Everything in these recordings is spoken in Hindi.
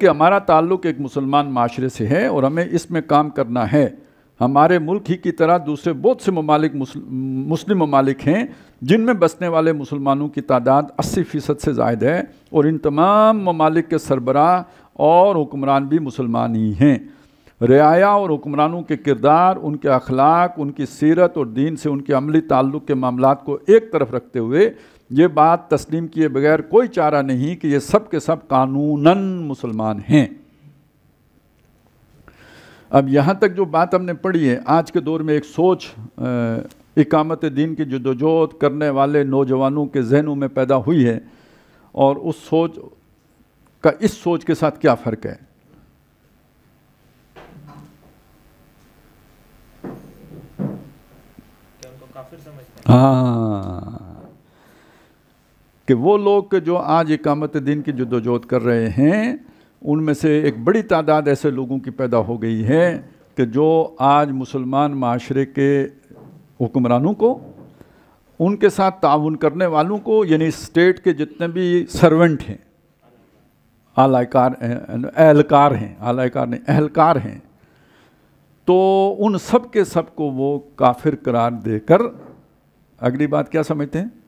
कि हमारा ताल्लुक़ एक मुसलमान माशरे से है और हमें इसमें काम करना है हमारे मुल्क ही की तरह दूसरे बहुत से ममालिक मुस्लिम ममालिक हैं जिनमें बसने वाले मुसलमानों की तादाद 80 फ़ीसद से ज़ायद है और इन तमाम ममालिक के सरबरा और हुक्मरान भी मुसलमान ही हैं रियाया और हुक्मरानों के किरदार उनके अखलाक उनकी सीरत और दीन से उनके अमली ताल्लुक़ के मामला को एक तरफ रखते हुए ये बात तस्लीम किए बगैर कोई चारा नहीं कि ये सब के सब कानूनन मुसलमान हैं अब यहाँ तक जो बात हमने पढ़ी है आज के दौर में एक सोच इकामत दीन की जदोजहद करने वाले नौजवानों के जहनों में पैदा हुई है और उस सोच का इस सोच के साथ क्या फ़र्क है हाँ कि वो लोग जो आज इकामत दिन की जदोजहद कर रहे हैं उनमें से एक बड़ी तादाद ऐसे लोगों की पैदा हो गई है कि जो आज मुसलमान माशरे के हुक्मरानों को उनके साथ ताउन करने वालों को यानी स्टेट के जितने भी सर्वेंट हैं आलाकार एहलकार हैं आलाकार नहीं अहलकार हैं तो उन सब के सब को वो काफिर करार देकर अगली बात क्या समझते हैं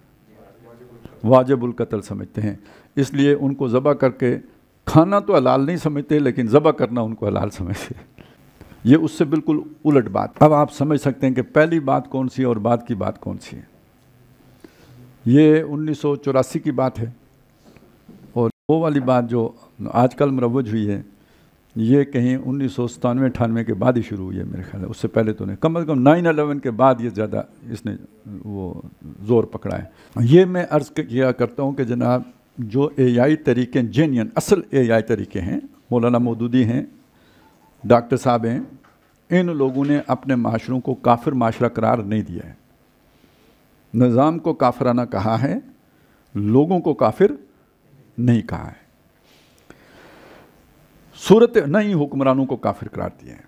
वाजबुल कत्ल समझते हैं इसलिए उनको ज़बा करके खाना तो हलाल नहीं समझते लेकिन ज़बा करना उनको हलाल समझते ये उससे बिल्कुल उलट बात अब आप समझ सकते हैं कि पहली बात कौन सी है और बाद की बात कौन सी है ये उन्नीस की बात है और वो वाली बात जो आजकल मरवज हुई है ये कहीं उन्नीस सौ सतानवे अठानवे के बाद ही शुरू हुई है मेरे ख्याल है उससे पहले तो नहीं कम अज़ कम नाइन अलेवन के बाद ये ज़्यादा इसने वो ज़ोर पकड़ा है ये मैं अर्ज़ किया करता हूँ कि जनाब जो ए आई तरीके जेन्यन असल ए आई तरीके हैं मौलाना मोदूदी हैं डॉक्टर साहब हैं इन लोगों ने अपने माशरों को काफिर माशरा करार नहीं दिया है निज़ाम को काफराना कहा है लोगों को काफिर नहीं कहा है सूरत न ही हुक्मरानों को काफिर करार दिए हैं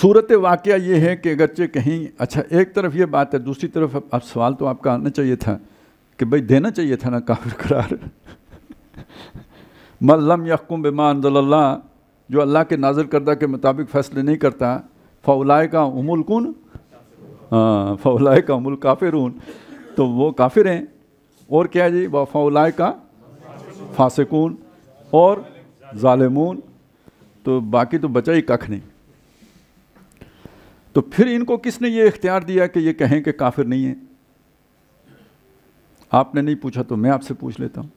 सूरत वाक़ ये है कि अगरचे कहीं अच्छा एक तरफ ये बात है दूसरी तरफ अब सवाल तो आपका आना चाहिए था कि भाई देना चाहिए था ना काफिर करार मल्लम यकुम बेमान दल्ला जो अल्लाह के नाजर करदा के मुताबिक फ़ैसले नहीं करता फ़ौलाए का उमुल कन हाँ, फ़ौलाए का उमुल काफिर तो वो काफिर हैं और क्या जी व फ़ौलाए का फासिकून और ालमून तो बाकी तो बचा ही कख नहीं तो फिर इनको किसने ये इख्तियार दिया कि ये कहें कि काफिर नहीं है आपने नहीं पूछा तो मैं आपसे पूछ लेता हूँ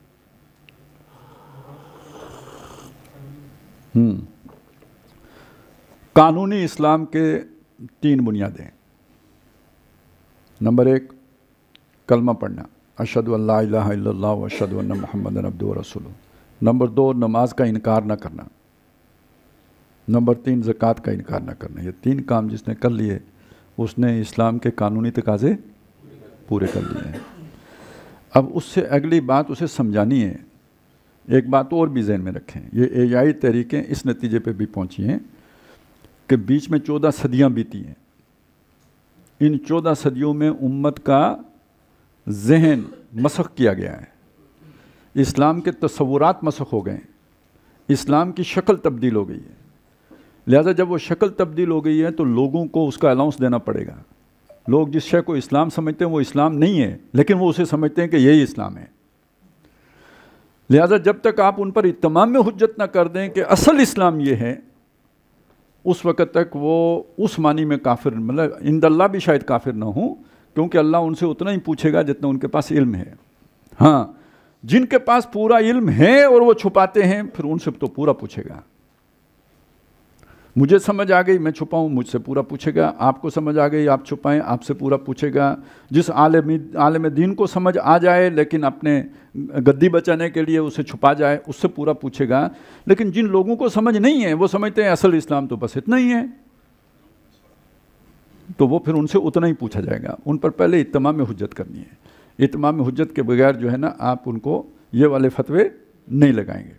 हम्म। कानूनी इस्लाम के तीन बुनियादें नंबर एक कलमा पढ़ना अशद अल्लाह अशद महमद अब्दुल रसूल नंबर दो नमाज का इनकार ना करना नंबर तीन ज़क़़त का इनकार ना करना ये तीन काम जिसने कर लिए उसने इस्लाम के कानूनी तकाजे पूरे कर लिए हैं अब उससे अगली बात उसे समझानी है एक बात और भी जहन में रखें ये ए आई तहरीकें इस नतीजे पे भी पहुंची हैं कि बीच में चौदह सदियां बीती हैं इन चौदह सदियों में उम्मत का जहन मशक़ किया गया है इस्लाम के तस्वूरत मसख हो गए इस्लाम की शक्ल तब्दील हो गई है लिहाजा जब वो शक्ल तब्दील हो गई है तो लोगों को उसका अलाउंस देना पड़ेगा लोग जिस शय को इस्लाम समझते हैं वो इस्लाम नहीं है लेकिन वो उसे समझते हैं कि यही इस्लाम है लिहाजा जब तक आप उन पर इतमाम में हजत ना कर दें कि असल इस्लाम ये है उस वक़्त तक वो उस मानी में काफिर मतलब इंदल्ला भी शायद काफिर ना हो क्योंकि अल्लाह उनसे उतना ही पूछेगा जितना उनके पास इल्म है हाँ जिनके पास पूरा इल्म है और वो छुपाते हैं फिर उनसे तो पूरा पूछेगा मुझे समझ आ गई मैं छुपाऊं मुझसे पूरा पूछेगा आपको समझ आ गई आप छुपाएं आपसे पूरा पूछेगा जिस आलम आलम दीन को समझ आ जाए लेकिन अपने गद्दी बचाने के लिए उसे छुपा जाए उससे पूरा पूछेगा लेकिन जिन लोगों को समझ नहीं है वो समझते हैं असल इस्लाम तो बस इतना ही है तो वो फिर उनसे उतना ही पूछा जाएगा उन पर पहले इतमाम हजत करनी है इतमाम हजत के बगैर जो है ना आप उनको ये वाले फतवे नहीं लगाएंगे